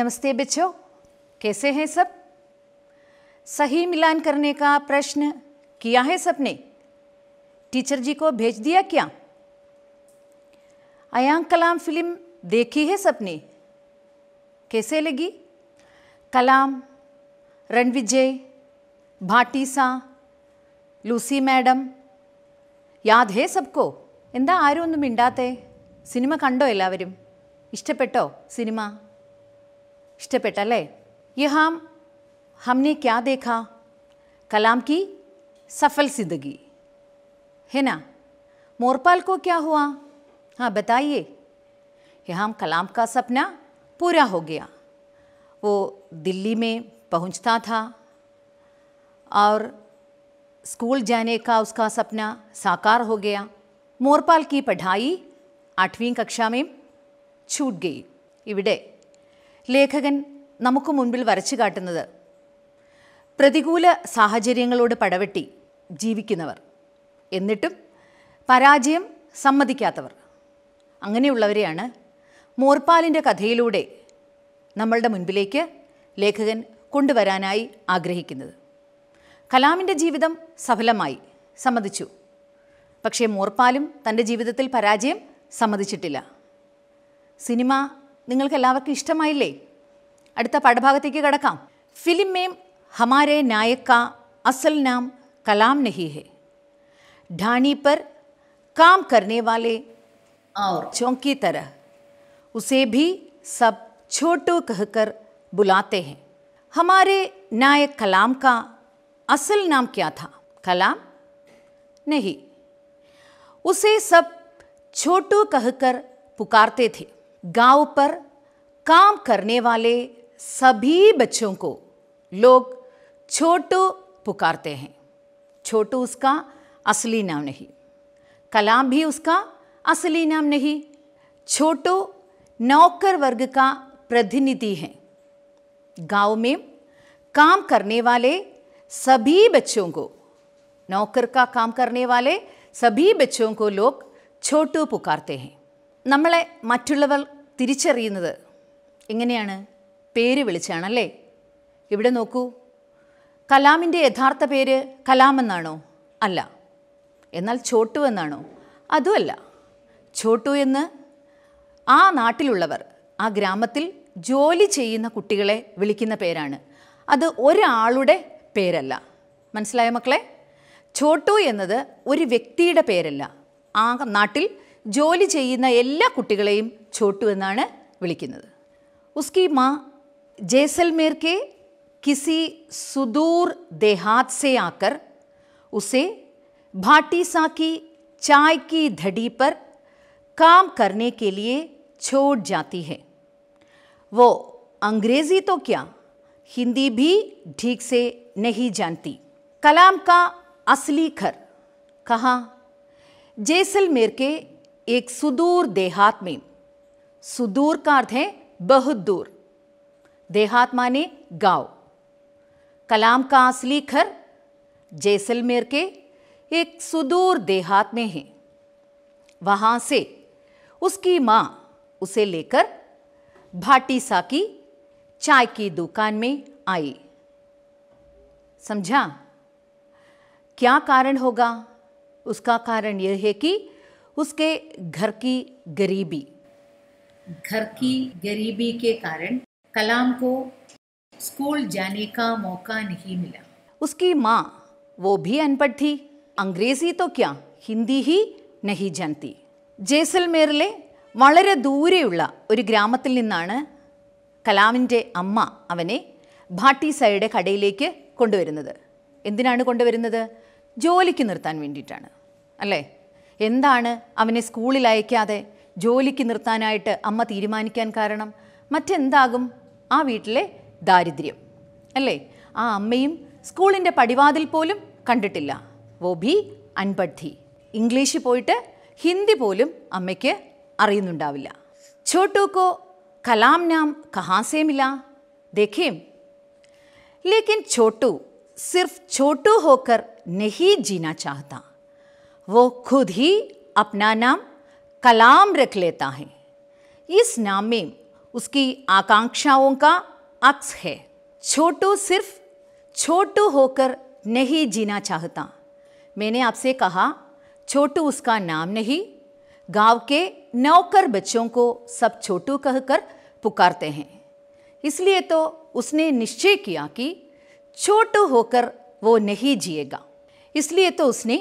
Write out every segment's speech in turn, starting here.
नमस्ते बच्चों कैसे हैं सब सही मिलान करने का प्रश्न किया है सबने टीचर जी को भेज दिया क्या अयांग कलाम फिल्म देखी है सबने कैसे लगी कलाम रणविजय सा लूसी मैडम याद है सबको എന്താ ആരും ഒന്നും മിണ്ടാത്തേ സിനിമ കണ്ടോ എല്ലാവരും ഇഷ്ടപ്പെട്ടോ സിനിമ स्टेपेटलय ये हम हमने क्या देखा कलाम की सफल जिंदगी है ना मोरपाल को क्या हुआ हाँ बताइए हम कलाम का सपना पूरा हो गया वो दिल्ली में पहुंचता था और स्कूल जाने का उसका सपना साकार हो गया मोरपाल की पढ़ाई आठवीं कक्षा में छूट गई इविडे ലേഖകൻ നമുക്ക് മുൻപിൽ വരച്ചു കാട്ടുന്നത് പ്രതികൂല സാഹചര്യങ്ങളോട് പടവെട്ടി ജീവിക്കുന്നവർ എന്നിട്ടും പരാജയം സമ്മതിക്കാത്തവർ അങ്ങനെയുള്ളവരെയാണ് മോർപ്പാലിൻ്റെ കഥയിലൂടെ നമ്മളുടെ മുൻപിലേക്ക് ലേഖകൻ കൊണ്ടുവരാനായി ആഗ്രഹിക്കുന്നത് കലാമിൻ്റെ ജീവിതം സഫലമായി സമ്മതിച്ചു പക്ഷേ മോർപ്പാലും തൻ്റെ ജീവിതത്തിൽ പരാജയം സമ്മതിച്ചിട്ടില്ല സിനിമ निष्टे എല്ലാവർക്കും ഇഷ്ടമായില്ലേ कड़क പാഠഭാഗത്തേക്ക് കടക്കാം ഫിലിം മേം ഹമാരെ നായക്ക അസൽ നാം കലാം നഹി ढाणी पर काम करने वाले और चौंकी तरह उसे भी सब छोटू कहकर बुलाते हैं हमारे नायक कलाम का असल नाम क्या था कलाम नहीं उसे सब छोटू कहकर पुकारते थे गांव पर काम करने वाले सभी बच्चों को लोग छोटू पुकारते हैं छोटू उसका असली नाम नहीं कलाम भी उसका असली नाम नहीं छोटू नौकर वर्ग का प्रतिनिधि है गांव में काम करने वाले सभी बच्चों को नौकर का काम करने वाले सभी बच्चों को लोग छोटू पुकारते हैं നമ്മളെ മറ്റുള്ളവർ തിരിച്ചറിയുന്നത് എങ്ങനെയാണ് പേര് വിളിച്ചാണല്ലേ ഇവിടെ നോക്കൂ കലാമിൻ്റെ യഥാർത്ഥ പേര് കലാമെന്നാണോ അല്ല എന്നാൽ ചോട്ടു എന്നാണോ അതുമല്ല ചോട്ടു എന്ന് ആ നാട്ടിലുള്ളവർ ആ ഗ്രാമത്തിൽ ജോലി ചെയ്യുന്ന കുട്ടികളെ വിളിക്കുന്ന പേരാണ് അത് ഒരാളുടെ പേരല്ല മനസ്സിലായ മക്കളെ ചോട്ടു എന്നത് ഒരു വ്യക്തിയുടെ പേരല്ല ആ നാട്ടിൽ जोली ചെയ്യുന്ന എല്ലാ കുട്ടികളെയും ചോട്ടു എന്നാണ് किसी सुदूर देहात से आकर उसे भाटी सा भाटीसा की चाय की धड़ी पर काम करने के लिए छोड़ जाती है वो अंग्रेज़ी तो क्या हिंदी भी ठीक से नहीं जानती कलाम का असली घर कहाँ जैसलमेर के एक सुदूर देहात में सुदूर का अर्थ है बहुत दूर देहात माने गांव कलाम का असली घर जैसलमेर के एक सुदूर देहात में है वहां से उसकी माँ उसे लेकर सा की चाय की दुकान में आई समझा क्या कारण होगा उसका कारण यह है कि उसके घर की गरीबी घर की गरीबी के कारण कलाम को स्कूल जाने का मौका नहीं मिला उसकी माँ वो भी अनपढ़ थी अंग्रेजी तो क्या हिंदी ही നഹി ജാൻതി ജയ്സൽമേറിലെ വളരെ ദൂരെയുള്ള ഒരു ഗ്രാമത്തിൽ നിന്നാണ് കലാമിൻ്റെ അമ്മ അവനെ ഭാട്ടീസായുടെ കടയിലേക്ക് കൊണ്ടുവരുന്നത് എന്തിനാണ് കൊണ്ടുവരുന്നത് ജോലിക്ക് നിർത്താൻ വേണ്ടിയിട്ടാണ് അല്ലേ എന്താണ് അവനെ സ്കൂളിൽ അയക്കാതെ ജോലിക്ക് നിർത്താനായിട്ട് അമ്മ തീരുമാനിക്കാൻ കാരണം മറ്റെന്താകും ആ വീട്ടിലെ ദാരിദ്ര്യം അല്ലേ ആ അമ്മയും സ്കൂളിൻ്റെ പടിവാതിൽ പോലും കണ്ടിട്ടില്ല വോബി അൻപഡ്ധി ഇംഗ്ലീഷ് പോയിട്ട് ഹിന്ദി പോലും അമ്മയ്ക്ക് അറിയുന്നുണ്ടാവില്ല ഛോട്ടോക്കോ കലാം നാം കഹാസേമില്ല മില ദേഖേം ലേക്കിൻ ഛോട്ടു സിർഫ് ഛോട്ടു ഹോക്കർ നെഹി ജീന ചാഹത്താ वो खुद ही अपना नाम कलाम रख लेता है इस नाम में उसकी आकांक्षाओं का अक्स है छोटू सिर्फ छोटू होकर नहीं जीना चाहता मैंने आपसे कहा छोटू उसका नाम नहीं गांव के नौकर बच्चों को सब छोटू कहकर पुकारते हैं इसलिए तो उसने निश्चय किया कि छोटू होकर वो नहीं जिएगा इसलिए तो उसने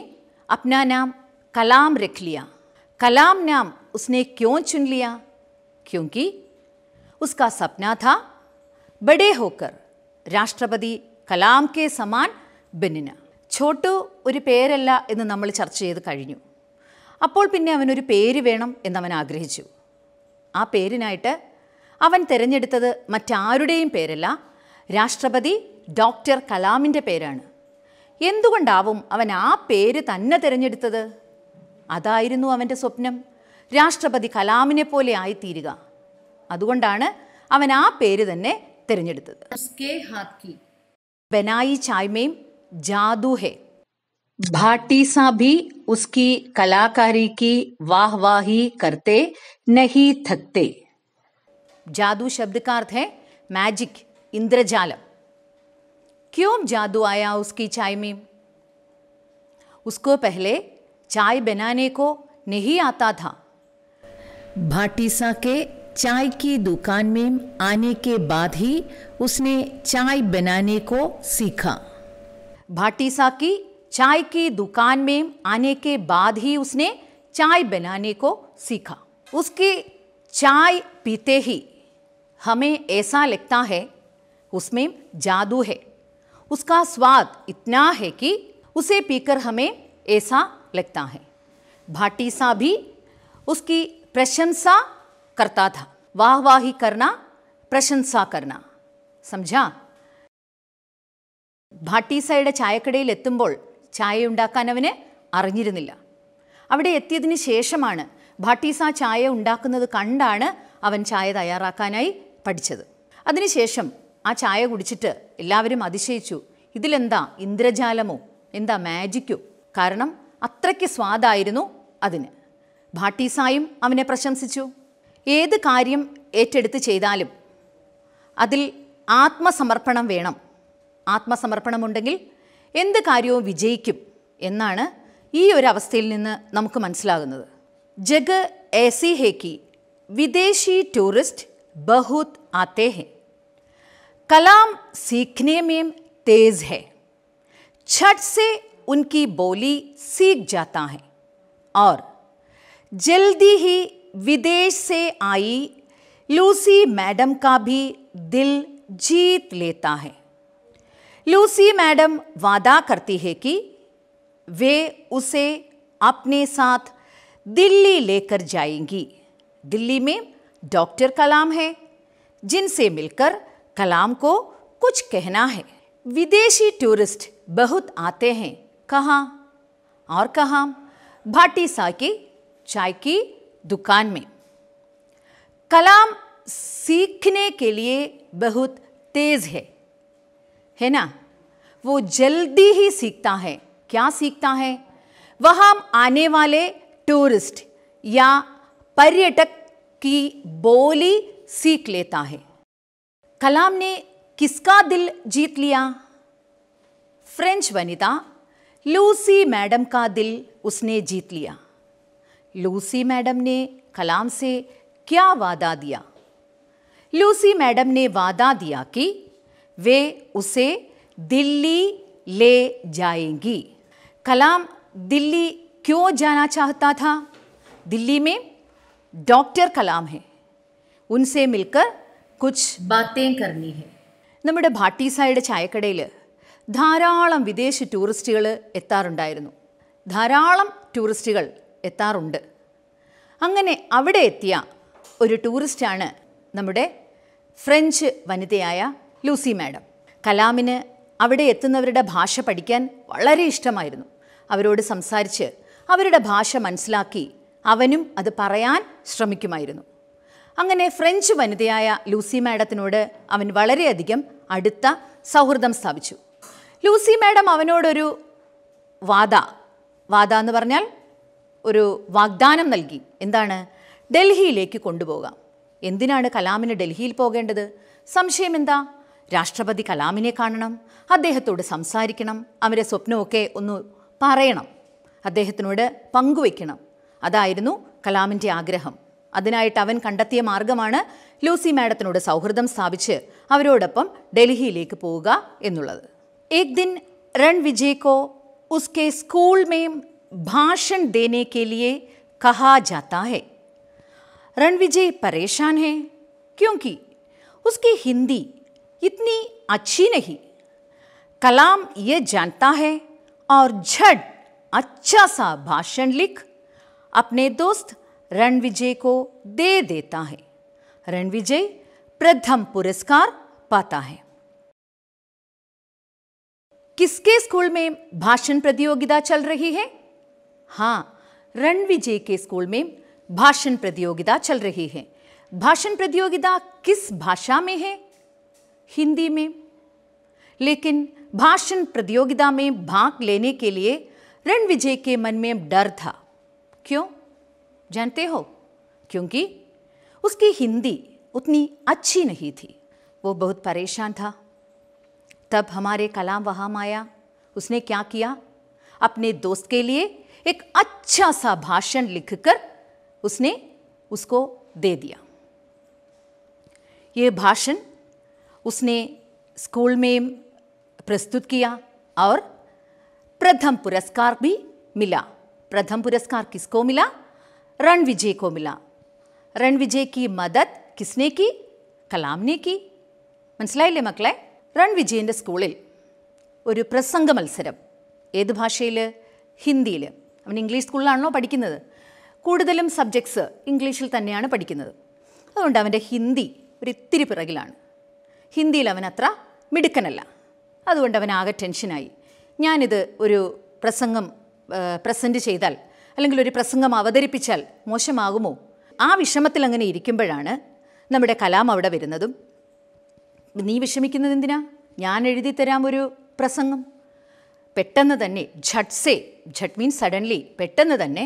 अपना नाम कलाम रख लिया कलाम नाम उसने क्यों चुन लिया क्योंकि उसका सपना था बड़े होकर രാഷ്ട്രപതി കലാം കെ സമാൻ ബെന്നിന് ഛോട്ടു ഒരു പേരല്ല എന്ന് നമ്മൾ ചർച്ച ചെയ്ത് കഴിഞ്ഞു അപ്പോൾ പിന്നെ അവനൊരു പേര് വേണം എന്നവൻ ആഗ്രഹിച്ചു ആ പേരിനായിട്ട് അവൻ തിരഞ്ഞെടുത്തത് മറ്റാരുടെയും പേരല്ല രാഷ്ട്രപതി ഡോക്ടർ കലാമിൻ്റെ പേരാണ് എന്തുകൊണ്ടാവും അവൻ ആ പേര് തന്നെ തിരഞ്ഞെടുത്തത് അതായിരുന്നു അവൻ്റെ സ്വപ്നം രാഷ്ട്രപതി കലാമിനെ പോലെ ആയിത്തീരുക അതുകൊണ്ടാണ് അവൻ ആ പേര് തന്നെ തിരഞ്ഞെടുത്തത് ബനായി ചായ്മയും ജാദു ഹേ ഭാട്ടി സാഭി ഉസ്കി കലാകാരിക്ക് വാഹ് വാഹി കർത്തെ നഹി ഥക്തേ ജാദു ശബ്ദ का अर्थ है मैजिक क्यों जादू आया उसकी चाय में उसको पहले चाय बनाने को नहीं आता था भाटीसा के चाय की दुकान में आने के बाद ही उसने चाय बनाने को सीखा भाटीसा की चाय की दुकान में आने के बाद ही उसने चाय बनाने को सीखा उसकी चाय पीते ही हमें ऐसा लगता है उसमें जादू है उसका स्वाद इतना है कि उसे पीकर हमें ऐसा लगता है भाटी सा भी उसकी प्रशंसा करता था वाह वाही करना പ്രശംസ കർണ സംജാ ഭാട്ടീസായുടെ ചായക്കടയിൽ എത്തുമ്പോൾ ചായ ഉണ്ടാക്കാൻ അവന് അറിഞ്ഞിരുന്നില്ല അവിടെ എത്തിയതിന് ശേഷമാണ് ഭാട്ടീസ ചായ ഉണ്ടാക്കുന്നത് കണ്ടാണ് അവൻ ചായ തയ്യാറാക്കാനായി പഠിച്ചത് അതിനുശേഷം ആ ചായ കുടിച്ചിട്ട് എല്ലാവരും അതിശയിച്ചു ഇതിലെന്താ ഇന്ദ്രജാലമോ എന്താ മാജിക്കോ കാരണം അത്രയ്ക്ക് സ്വാദായിരുന്നു അതിന് ഭാട്ടീസായും അവനെ പ്രശംസിച്ചു ഏത് കാര്യം ഏറ്റെടുത്ത് ചെയ്താലും അതിൽ ആത്മസമർപ്പണം വേണം ആത്മസമർപ്പണമുണ്ടെങ്കിൽ എന്ത് കാര്യവും വിജയിക്കും എന്നാണ് ഈ ഒരു അവസ്ഥയിൽ നിന്ന് നമുക്ക് മനസ്സിലാകുന്നത് ജഗ് ഏസി है വിദേശി ടൂറിസ്റ്റ് ബഹുത് बहुत कलाम सीखने में तेज है छठ से उनकी बोली सीख जाता है और जल्दी ही विदेश से आई लूसी मैडम का भी दिल जीत लेता है लूसी मैडम वादा करती है कि वे उसे अपने साथ दिल्ली लेकर जाएंगी दिल्ली में डॉक्टर कलाम है जिनसे मिलकर कलाम को कुछ कहना है विदेशी टूरिस्ट बहुत आते हैं कहाँ और कहाँ भाटी सा की चाय की दुकान में कलाम सीखने के लिए बहुत तेज है है ना वो जल्दी ही सीखता है क्या सीखता है वह आने वाले टूरिस्ट या पर्यटक की बोली सीख लेता है कलाम ने किसका दिल जीत लिया फ्रेंच वनिता लूसी मैडम का दिल उसने जीत लिया लूसी मैडम ने कलाम से क्या वादा दिया लूसी मैडम ने वादा दिया कि वे उसे दिल्ली ले जाएंगी कलाम दिल्ली क्यों जाना चाहता था दिल्ली में डॉक्टर कलाम है उनसे मिलकर കുച്ച് ബാത്തേം കർണി ഹെ നമ്മുടെ ഭാട്ടീസായുടെ ചായക്കടയിൽ ധാരാളം വിദേശ ടൂറിസ്റ്റുകൾ എത്താറുണ്ടായിരുന്നു ധാരാളം ടൂറിസ്റ്റുകൾ എത്താറുണ്ട് അങ്ങനെ അവിടെ എത്തിയ ഒരു ടൂറിസ്റ്റാണ് നമ്മുടെ ഫ്രഞ്ച് വനിതയായ ലൂസി മാഡം കലാമിന് അവിടെ എത്തുന്നവരുടെ ഭാഷ പഠിക്കാൻ വളരെ ഇഷ്ടമായിരുന്നു അവരോട് സംസാരിച്ച് അവരുടെ ഭാഷ മനസ്സിലാക്കി അവനും അത് പറയാൻ ശ്രമിക്കുമായിരുന്നു അങ്ങനെ ഫ്രഞ്ച് വനിതയായ ലൂസി മാഡത്തിനോട് അവൻ വളരെയധികം അടുത്ത സൗഹൃദം സ്ഥാപിച്ചു ലൂസി മാഡം അവനോടൊരു വാദ വാദ എന്ന് പറഞ്ഞാൽ ഒരു വാഗ്ദാനം നൽകി എന്താണ് ഡൽഹിയിലേക്ക് കൊണ്ടുപോകാം എന്തിനാണ് കലാമിന് ഡൽഹിയിൽ പോകേണ്ടത് സംശയം എന്താ രാഷ്ട്രപതി കലാമിനെ കാണണം അദ്ദേഹത്തോട് സംസാരിക്കണം അവരെ സ്വപ്നമൊക്കെ ഒന്ന് പറയണം അദ്ദേഹത്തിനോട് പങ്കുവയ്ക്കണം അതായിരുന്നു കലാമിൻ്റെ ആഗ്രഹം അതിനായിട്ട് അവൻ കണ്ടത്തിയ മാർഗ്ഗമാണ് ലൂസി മാഡത്തനോട് സൗഹൃദം સાபிച്ച് അവരോടൊപ്പം ഡൽഹിയിലേക്ക് പോവുക എന്നുള്ളത് એક ദിൻ રણવિજેય કો उसके સ્કૂલ મે ભાષણ દેને કે લિયે કહા જાતા હૈ રણવિજેય પરેશાન હૈ ક્યોકી ઉસકી હિન્દી ઇતની achhi નહીં કલામ યે જાન્તા હૈ ઓર ఝડ અચ્છા સા ભાષણ લિખ અપને દોસ્ત रणविजय को दे देता है रणविजय प्रथम पुरस्कार पाता है किसके स्कूल में भाषण प्रतियोगिता चल रही है हाँ रणविजय के स्कूल में भाषण प्रतियोगिता चल रही है भाषण प्रतियोगिता किस भाषा में है हिंदी में लेकिन भाषण प्रतियोगिता में भाग लेने के लिए रणविजय के मन में डर था क्यों जानते हो क्योंकि उसकी हिंदी उतनी अच्छी नहीं थी वो बहुत परेशान था तब हमारे कलाम वहाँ आया उसने क्या किया अपने दोस्त के लिए एक अच्छा सा भाषण लिखकर उसने उसको दे दिया ये भाषण उसने स्कूल में प्रस्तुत किया और प्रथम पुरस्कार भी मिला प्रथम पुरस्कार किसको मिला रण विजय को मिला रण विजय की मदद किसने की കലാമിനെ കി മനസ്സിലായില്ലേ മക്കളെ റൺ സ്കൂളിൽ ഒരു പ്രസംഗ മത്സരം ഏത് ഭാഷയിൽ ഹിന്ദിയിൽ അവൻ ഇംഗ്ലീഷ് സ്കൂളിലാണല്ലോ പഠിക്കുന്നത് കൂടുതലും സബ്ജക്ട്സ് ഇംഗ്ലീഷിൽ തന്നെയാണ് പഠിക്കുന്നത് അതുകൊണ്ട് അവൻ്റെ ഹിന്ദി ഒരു ഇത്തിരി പിറകിലാണ് ഹിന്ദിയിൽ അവൻ അത്ര മിടുക്കനല്ല അതുകൊണ്ട് അവൻ ആകെ ടെൻഷനായി ഞാനിത് ഒരു പ്രസംഗം പ്രസൻറ്റ് ചെയ്താൽ അല്ലെങ്കിൽ ഒരു പ്രസംഗം അവതരിപ്പിച്ചാൽ മോശമാകുമോ ആ വിഷമത്തിൽ അങ്ങനെ ഇരിക്കുമ്പോഴാണ് നമ്മുടെ കലാം അവിടെ വരുന്നതും നീ വിഷമിക്കുന്നത് എന്തിനാ ഞാൻ എഴുതി തരാം ഒരു പ്രസംഗം പെട്ടെന്ന് തന്നെ ഝട്ട്സേ ഝട്ട് മീൻസ് സഡൻലി പെട്ടെന്ന് തന്നെ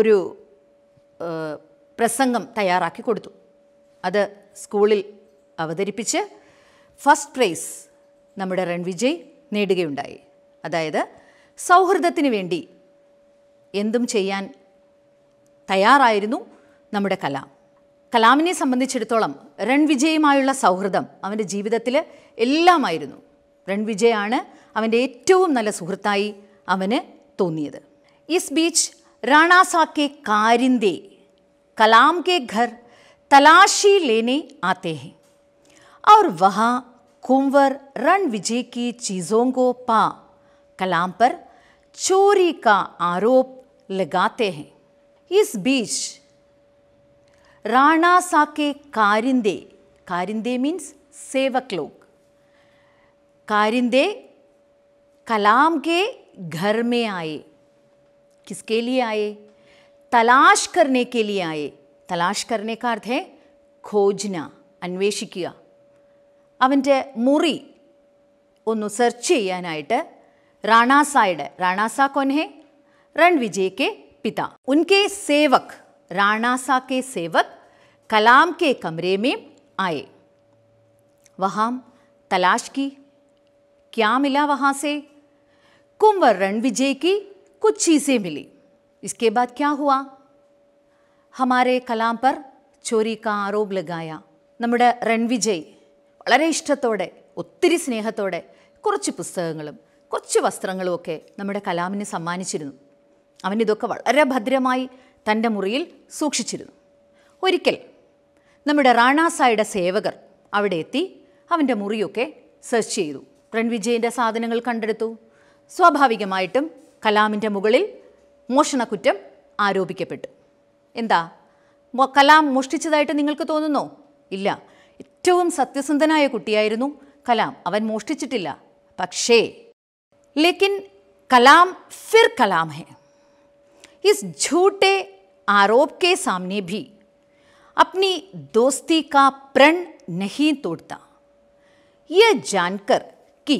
ഒരു പ്രസംഗം തയ്യാറാക്കി കൊടുത്തു അത് സ്കൂളിൽ അവതരിപ്പിച്ച് ഫസ്റ്റ് പ്രൈസ് നമ്മുടെ റൺവിജയ് നേടുകയുണ്ടായി അതായത് സൗഹൃദത്തിന് വേണ്ടി എന്തും ചെയ്യാൻ തയ്യാറായിരുന്നു നമ്മുടെ കലാം കലാമിനെ സംബന്ധിച്ചിടത്തോളം രൺവിജയുമായുള്ള സൗഹൃദം അവൻ്റെ ജീവിതത്തിൽ എല്ലാമായിരുന്നു രൺവിജയാണ് അവൻ്റെ ഏറ്റവും നല്ല സുഹൃത്തായി അവന് തോന്നിയത് ഇസ് ബീച്ച് റാണാസാ കെ കാരിന്തേ കലാം കെ ഘർ തലാശി ലേനെ ആത്തേഹെ ഹെ और കുംവർ कुंवर വിജയ് കി की चीज़ों को पा कलाम पर चोरी का आरोप लगाते हैं इस बीच राणा सा के कारिंदे कारिंदे मीन्स सेवक लोग कारिंदे कलाम के घर में आए किसके लिए आए तलाश करने के लिए आए तलाश करने का अर्थ है खोजना अन्वेषिका मुरी മുറി ഒന്ന് സെർച്ച് ചെയ്യാനായിട്ട് റാണാസായുടെ റാണാസ കൊൻഹെ रणविजय के पिता उनके सेवक राणासा के सेवक कलाम के कमरे में आए वहाँ तलाश की क्या मिला वहाँ से कुंवर रणविजय की कुछ चीज़ें मिली इसके बाद क्या हुआ ഹമാരെ കലാം പർ ചോരിക്ക ആരോപ് ലഗായ നമ്മുടെ രൺവിജയ് വളരെ ഇഷ്ടത്തോടെ ഒത്തിരി സ്നേഹത്തോടെ കുറച്ച് പുസ്തകങ്ങളും കുറച്ച് വസ്ത്രങ്ങളുമൊക്കെ നമ്മുടെ കലാമിന് സമ്മാനിച്ചിരുന്നു അവൻ ഇതൊക്കെ വളരെ ഭദ്രമായി തൻ്റെ മുറിയിൽ സൂക്ഷിച്ചിരുന്നു ഒരിക്കൽ നമ്മുടെ റാണാസായുടെ സേവകർ അവിടെ എത്തി അവൻ്റെ മുറിയൊക്കെ സെർച്ച് ചെയ്തു റൺവിജയിൻ്റെ സാധനങ്ങൾ കണ്ടെടുത്തു സ്വാഭാവികമായിട്ടും കലാമിൻ്റെ മുകളിൽ മോഷണക്കുറ്റം ആരോപിക്കപ്പെട്ടു എന്താ കലാം മോഷ്ടിച്ചതായിട്ട് നിങ്ങൾക്ക് തോന്നുന്നോ ഇല്ല ഏറ്റവും സത്യസന്ധനായ കുട്ടിയായിരുന്നു കലാം അവൻ മോഷ്ടിച്ചിട്ടില്ല പക്ഷേ ലേക്കിൻ കലാം ഫിർ കലാം ഹേ इस झूठे आरोप के सामने भी अपनी दोस्ती का प्रण नहीं तोड़ता यह जानकर कि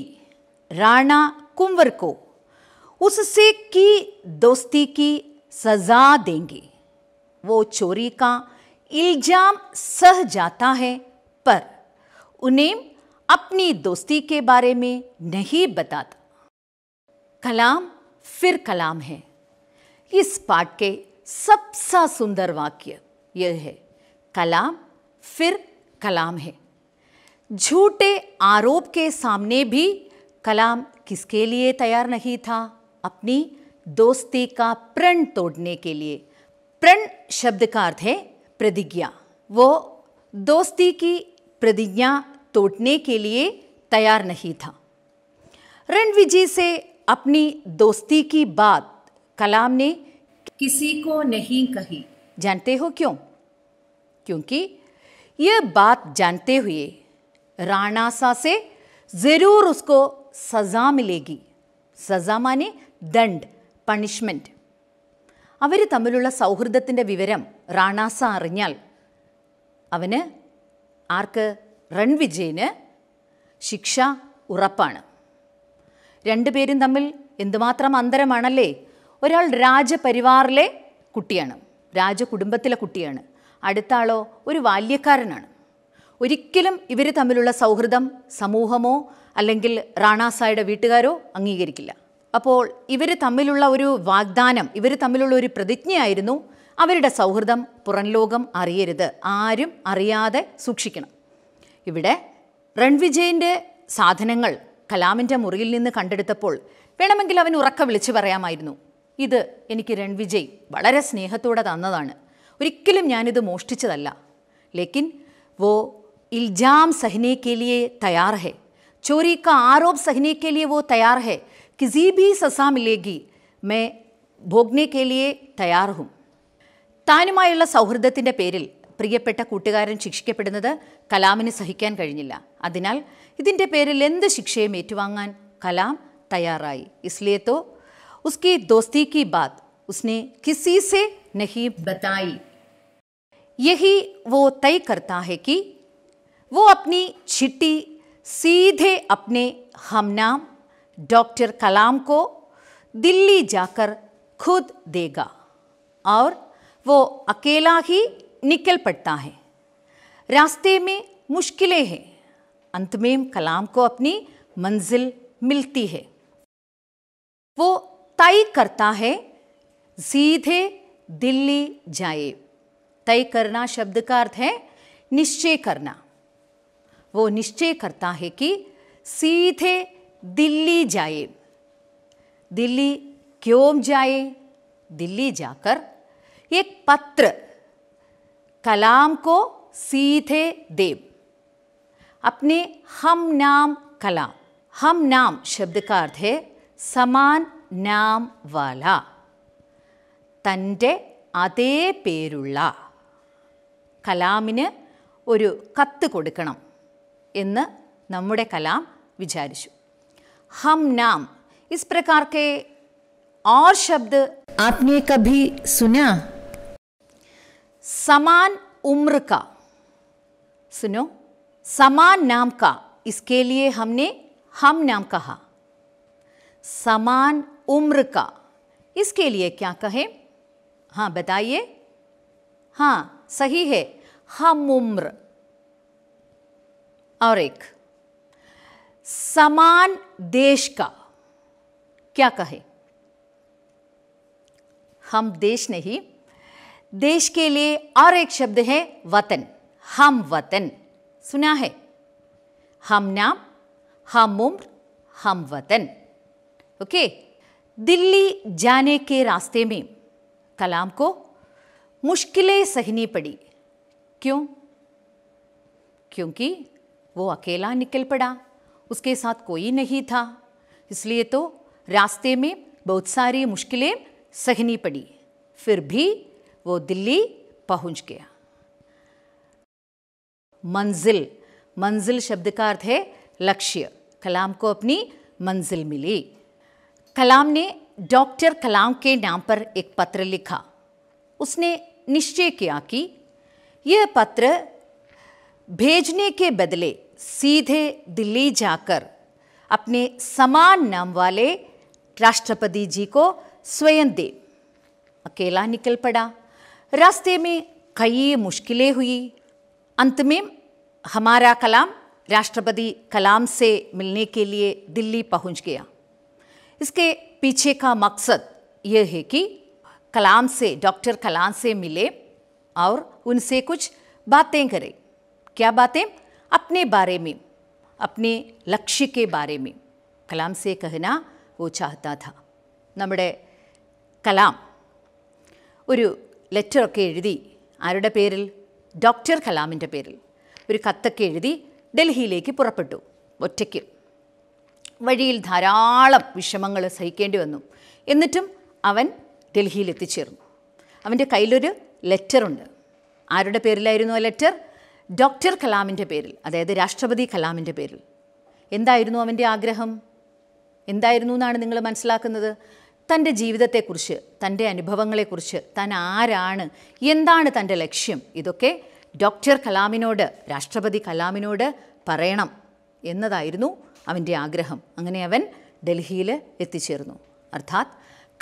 राणा कुंवर को उससे की दोस्ती की सजा देंगे वो चोरी का इल्जाम सह जाता है पर उन्हें अपनी दोस्ती के बारे में नहीं बताता कलाम फिर कलाम है इस पाठ के सबसे सुंदर वाक्य यह है कलाम फिर कलाम है झूठे आरोप के सामने भी कलाम किसके लिए तैयार नहीं था अपनी दोस्ती का प्रण तोड़ने के लिए प्रण शब्द का अर्थ है प्रतिज्ञा वो दोस्ती की प्रतिज्ञा तोड़ने के लिए तैयार नहीं था रणविजी से अपनी दोस्ती की बात कलाम ने किसी को नहीं कही जानते हो क्यों क्योंकि यह बात जानते हुए राणासा से ज़रूर उसको सज़ा मिलेगी സസ മാനെ ദണ്ഡ് പണിഷ്മെൻറ്റ് അവർ തമ്മിലുള്ള സൗഹൃദത്തിൻ്റെ വിവരം റാണാസ അറിഞ്ഞാൽ അവന് ആർക്ക് റൺവിജയിന് ശിക്ഷ ഉറപ്പാണ് രണ്ടുപേരും തമ്മിൽ എന്തുമാത്രം അന്തരമാണല്ലേ ഒരാൾ രാജപരിവാറിലെ കുട്ടിയാണ് രാജകുടുംബത്തിലെ കുട്ടിയാണ് അടുത്താളോ ഒരു ബാല്യക്കാരനാണ് ഒരിക്കലും ഇവർ തമ്മിലുള്ള സൗഹൃദം സമൂഹമോ അല്ലെങ്കിൽ റാണാസായുടെ വീട്ടുകാരോ അംഗീകരിക്കില്ല അപ്പോൾ ഇവർ തമ്മിലുള്ള ഒരു വാഗ്ദാനം ഇവർ തമ്മിലുള്ള ഒരു പ്രതിജ്ഞയായിരുന്നു അവരുടെ സൗഹൃദം പുറംലോകം അറിയരുത് ആരും അറിയാതെ സൂക്ഷിക്കണം ഇവിടെ റൺവിജയിൻ്റെ സാധനങ്ങൾ കലാമിൻ്റെ മുറിയിൽ നിന്ന് കണ്ടെടുത്തപ്പോൾ വേണമെങ്കിൽ അവൻ ഉറക്ക വിളിച്ചു പറയാമായിരുന്നു ഇത് എനിക്ക് രൺവിജയ് വളരെ സ്നേഹത്തോടെ തന്നതാണ് ഒരിക്കലും ഞാനിത് മോഷ്ടിച്ചതല്ല ലേക്കിൻ വോ ഇൽജാം സഹനെ കെ ലിയെ തയ്യാർ ഹെ ചോരി കാ ആരോപ് സഹനെ കെ വോ തയ്യാർ ഹെ കിസി ഭി സസാ മിലേഗി മേ ഭോഗ്നെ കെ ലിയെ താനുമായുള്ള സൗഹൃദത്തിൻ്റെ പേരിൽ പ്രിയപ്പെട്ട കൂട്ടുകാരൻ ശിക്ഷിക്കപ്പെടുന്നത് കലാമിന് സഹിക്കാൻ കഴിഞ്ഞില്ല അതിനാൽ ഇതിൻ്റെ പേരിൽ എന്ത് ശിക്ഷയും ഏറ്റുവാങ്ങാൻ കലാം തയ്യാറായി ഇസ്ലിയത്തോ उसकी दोस्ती की बात उसने किसी से नहीं बताई यही वो तय करता है कि वो अपनी चिट्ठी सीधे अपने हमनाम डॉक्टर कलाम को दिल्ली जाकर खुद देगा और वो अकेला ही निकल पड़ता है रास्ते में मुश्किलें हैं अंत में कलाम को अपनी मंजिल मिलती है वो तय करता है सीधे दिल्ली जाए तय करना शब्द का अर्थ है निश्चय करना वो निश्चय करता है कि सीधे दिल्ली जाए दिल्ली क्यों जाए दिल्ली जाकर एक पत्र कलाम को सीधे दे अपने हम नाम कलाम हम नाम शब्द का अर्थ है समान നാം വല തൻ്റെ അതേ പേരുള്ള കലാമിന് ഒരു കത്ത് കൊടുക്കണം എന്ന് നമ്മുടെ കലാം വിചാരിച്ചു ഹം നാം ഇസ് പ്രകാർ ഓർ और शब्द आपने कभी സമാൻ समान उम्र का सुनो നാം नाम का इसके लिए हमने हम नाम उम्र का इसके लिए क्या कहें हाँ बताइए हाँ सही है हम उम्र और एक समान देश का क्या कहें हम देश नहीं देश के लिए और एक शब्द है वतन हम वतन सुना है हम नाम हम उम्र हम वतन ओके दिल्ली जाने के रास्ते में कलाम को मुश्किलें सहनी पड़ी क्यों क्योंकि वो अकेला निकल पड़ा उसके साथ कोई नहीं था इसलिए तो रास्ते में बहुत सारी मुश्किलें सहनी पड़ी फिर भी वो दिल्ली पहुंच गया मंजिल मंजिल शब्द का अर्थ है लक्ष्य कलाम को अपनी मंजिल मिली कलाम ने डॉक्टर कलाम के नाम पर एक पत्र लिखा उसने निश्चय किया कि यह पत्र भेजने के बदले सीधे दिल्ली जाकर अपने समान नाम वाले राष्ट्रपति जी को स्वयं दे अकेला निकल पड़ा रास्ते में कई मुश्किलें हुई अंत में हमारा कलाम राष्ट्रपति कलाम से मिलने के लिए दिल्ली पहुंच गया इसके पीछे का मकसद यह है कि कलाम से डॉक्टर कलाम से मिले और उनसे कुछ बातें करें क्या बातें अपने बारे में अपने लक्ष्य के बारे में कलाम से कहना वो चाहता था നമ്മുടെ കലാം ഒരു ലെറ്ററൊക്കെ എഴുതി ആരുടെ പേരിൽ ഡോക്ടർ കലാമിൻ്റെ പേരിൽ ഒരു കത്തൊക്കെ എഴുതി ഡൽഹിയിലേക്ക് പുറപ്പെട്ടു ഒറ്റയ്ക്ക് വഴിയിൽ ധാരാളം വിഷമങ്ങൾ സഹിക്കേണ്ടി വന്നു എന്നിട്ടും അവൻ ഡൽഹിയിൽ എത്തിച്ചേർന്നു അവൻ്റെ കയ്യിലൊരു ലെറ്ററുണ്ട് ആരുടെ പേരിലായിരുന്നു ആ ലെറ്റർ ഡോക്ടർ കലാമിൻ്റെ പേരിൽ അതായത് രാഷ്ട്രപതി കലാമിൻ്റെ പേരിൽ എന്തായിരുന്നു അവൻ്റെ ആഗ്രഹം എന്തായിരുന്നു എന്നാണ് നിങ്ങൾ മനസ്സിലാക്കുന്നത് തൻ്റെ ജീവിതത്തെക്കുറിച്ച് തൻ്റെ അനുഭവങ്ങളെക്കുറിച്ച് താൻ ആരാണ് എന്താണ് തൻ്റെ ലക്ഷ്യം ഇതൊക്കെ ഡോക്ടർ കലാമിനോട് രാഷ്ട്രപതി കലാമിനോട് പറയണം എന്നതായിരുന്നു അവൻ്റെ ആഗ്രഹം അങ്ങനെ അവൻ ഡൽഹിയിൽ എത്തിച്ചേർന്നു അർത്ഥാത്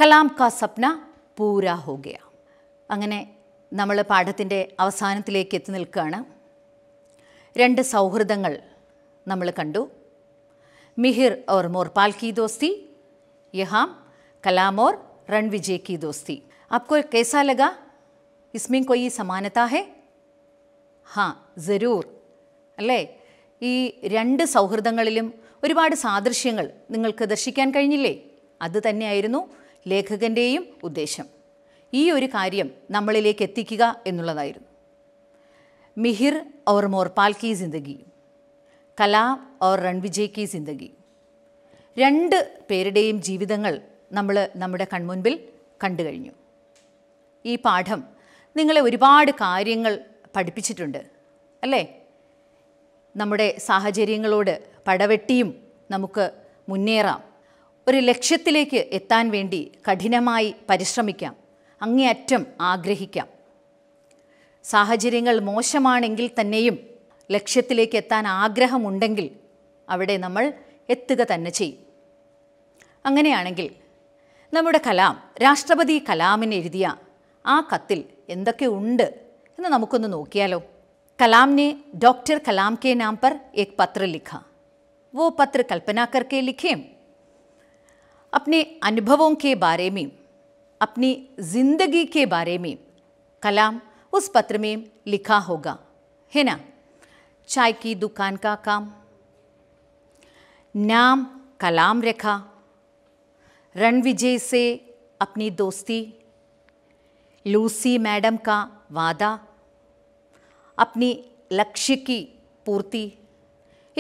കലാം കാ സ്വപ്ന പൂരാ ഹോഗ്യ അങ്ങനെ നമ്മൾ പാഠത്തിൻ്റെ അവസാനത്തിലേക്ക് എത്തി നിൽക്കുകയാണ് രണ്ട് സൗഹൃദങ്ങൾ നമ്മൾ കണ്ടു മിഹിർ ഓർ മോർപാൽ കി ദോസ്തി യഹാം കലാം ഓർ रण കി ദോസ്തി അപ്പോൾ आपको कैसा लगा इसमें कोई समानता है ज़रूर അല്ലേ ഈ രണ്ട് സൗഹൃദങ്ങളിലും ഒരുപാട് സാദൃശ്യങ്ങൾ നിങ്ങൾക്ക് ദർശിക്കാൻ കഴിഞ്ഞില്ലേ അത് തന്നെയായിരുന്നു ലേഖകൻ്റെയും ഉദ്ദേശം ഈ ഒരു കാര്യം നമ്മളിലേക്ക് എത്തിക്കുക എന്നുള്ളതായിരുന്നു മിഹിർ ഓർ മോർപാൽ കി സിന്ദഗി കലാ ഓർ രൺവിജയ് കി സിന്ദഗി രണ്ട് പേരുടെയും ജീവിതങ്ങൾ നമ്മൾ നമ്മുടെ കൺമുൻപിൽ കണ്ടു കഴിഞ്ഞു ഈ പാഠം നിങ്ങളെ ഒരുപാട് കാര്യങ്ങൾ പഠിപ്പിച്ചിട്ടുണ്ട് അല്ലേ നമ്മുടെ സാഹചര്യങ്ങളോട് പടവെട്ടിയും നമുക്ക് മുന്നേറാം ഒരു ലക്ഷ്യത്തിലേക്ക് എത്താൻ വേണ്ടി കഠിനമായി പരിശ്രമിക്കാം അങ്ങേയറ്റം ആഗ്രഹിക്കാം സാഹചര്യങ്ങൾ മോശമാണെങ്കിൽ തന്നെയും ലക്ഷ്യത്തിലേക്ക് എത്താൻ ആഗ്രഹമുണ്ടെങ്കിൽ അവിടെ നമ്മൾ എത്തുക തന്നെ ചെയ്യും അങ്ങനെയാണെങ്കിൽ നമ്മുടെ കലാം രാഷ്ട്രപതി കലാമിന് എഴുതിയ ആ കത്തിൽ എന്തൊക്കെ ഉണ്ട് എന്ന് നമുക്കൊന്ന് നോക്കിയാലോ कलाम ने डॉक्टर कलाम के नाम पर एक पत्र लिखा वो पत्र कल्पना करके लिखे अपने अनुभवों के बारे में अपनी जिंदगी के बारे में कलाम उस पत्र में लिखा होगा है ना चाय की दुकान का काम नाम कलाम रेखा रणविजय से अपनी दोस्ती लूसी मैडम का वादा अपनी लक्ष्य की पूर्ति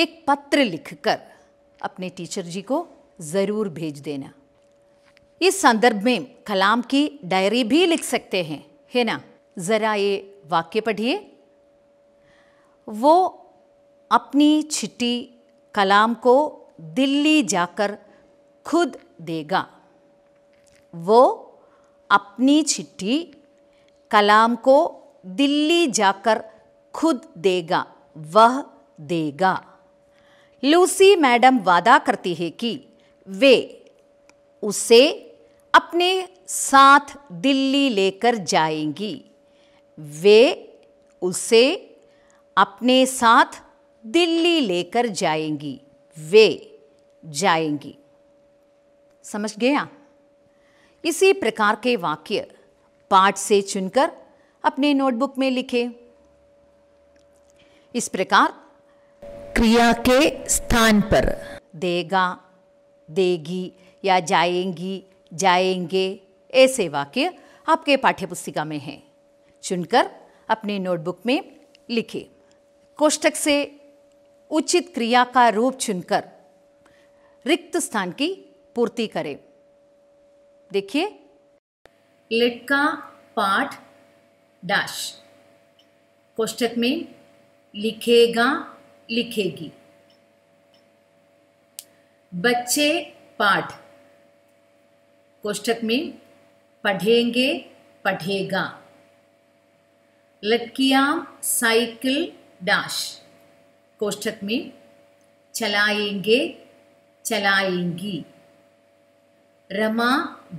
एक पत्र लिखकर अपने टीचर जी को ज़रूर भेज देना इस संदर्भ में कलाम की डायरी भी लिख सकते हैं है ना ज़रा ये वाक्य पढ़िए वो अपनी छिट्टी कलाम को दिल्ली जाकर खुद देगा वो अपनी चिट्ठी कलाम को दिल्ली जाकर खुद देगा वह देगा लूसी मैडम वादा करती है कि वे उसे अपने साथ दिल्ली लेकर जाएंगी वे उसे अपने साथ दिल्ली लेकर जाएंगी वे जाएंगी समझ गया इसी प्रकार के वाक्य पाठ से चुनकर अपने नोटबुक में लिखें इस प्रकार क्रिया के स्थान पर देगा देगी या जाएंगी जाएंगे ऐसे वाक्य आपके पाठ्यपुस्तिका में हैं चुनकर अपने नोटबुक में लिखे कोष्टक से उचित क्रिया का रूप चुनकर रिक्त स्थान की पूर्ति करें देखिए लिट का पाठ डैश कोष्टक में लिखेगा लिखेगी बच्चे पाठ कोष्टक में पढ़ेंगे पढ़ेगा लड़कियाँ साइकिल डैश कोष्टक में चलाएंगे चलाएंगी रमा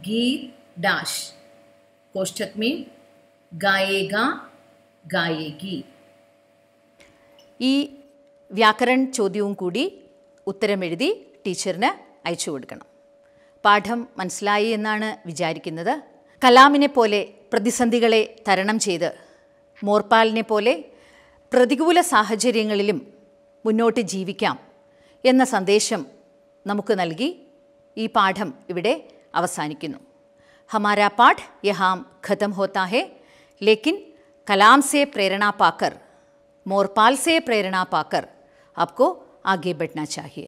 गीत डैश कोष्टक में गाएगा गाएगी ഈ വ്യാകരൺ ചോദ്യവും കൂടി ഉത്തരമെഴുതി ടീച്ചറിന് അയച്ചു കൊടുക്കണം പാഠം മനസ്സിലായി എന്നാണ് വിചാരിക്കുന്നത് കലാമിനെ പോലെ പ്രതിസന്ധികളെ തരണം ചെയ്ത് മോർപ്പാലിനെ പോലെ പ്രതികൂല സാഹചര്യങ്ങളിലും മുന്നോട്ട് ജീവിക്കാം എന്ന സന്ദേശം നമുക്ക് നൽകി ഈ പാഠം ഇവിടെ അവസാനിക്കുന്നു ഹമാരാ പാഠ് യഹാം ഖതം ഹോത്താ ലേക്കിൻ കലാം പ്രേരണാ പ്രേരണ പാക്കർ मोरपाल से प्रेरणा पाकर आपको आगे बढ़ना चाहिए